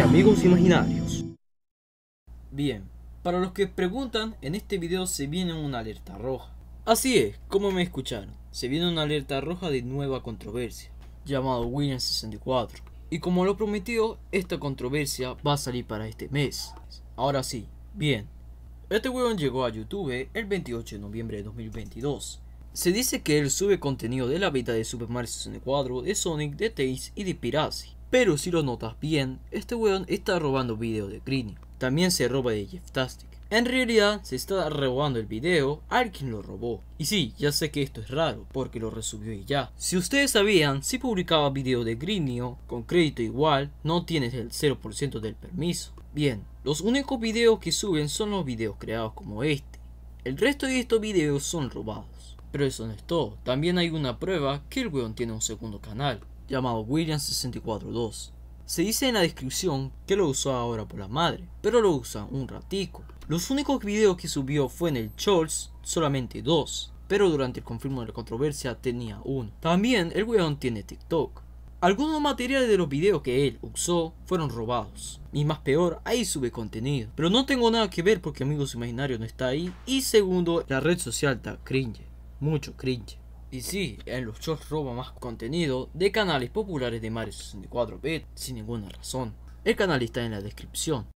amigos imaginarios. Bien, para los que preguntan, en este video se viene una alerta roja. Así es, como me escucharon, se viene una alerta roja de nueva controversia, llamado William 64. Y como lo prometió, esta controversia va a salir para este mes. Ahora sí, bien. Este weón llegó a YouTube el 28 de noviembre de 2022. Se dice que él sube contenido de la vida de Super Mario 64, de Sonic, de Tails y de Piracy. Pero si lo notas bien, este weón está robando video de Grinio. También se roba de Jeff En realidad se está robando el video alguien lo robó. Y sí, ya sé que esto es raro, porque lo resubió y ya. Si ustedes sabían, si publicaba video de Grinio con crédito igual, no tienes el 0% del permiso. Bien, los únicos videos que suben son los videos creados como este. El resto de estos videos son robados. Pero eso no es todo, también hay una prueba que el weón tiene un segundo canal llamado william 642 Se dice en la descripción que lo usó ahora por la madre, pero lo usa un ratico. Los únicos videos que subió fue en el Shorts, solamente dos, pero durante el confirmo de la controversia tenía uno. También el weón tiene TikTok. Algunos materiales de los videos que él usó fueron robados. Y más peor, ahí sube contenido. Pero no tengo nada que ver porque Amigos Imaginarios no está ahí. Y segundo, la red social da cringe. Mucho cringe. Y sí, en los shorts roba más contenido de canales populares de Mario 64 bit sin ninguna razón. El canal está en la descripción.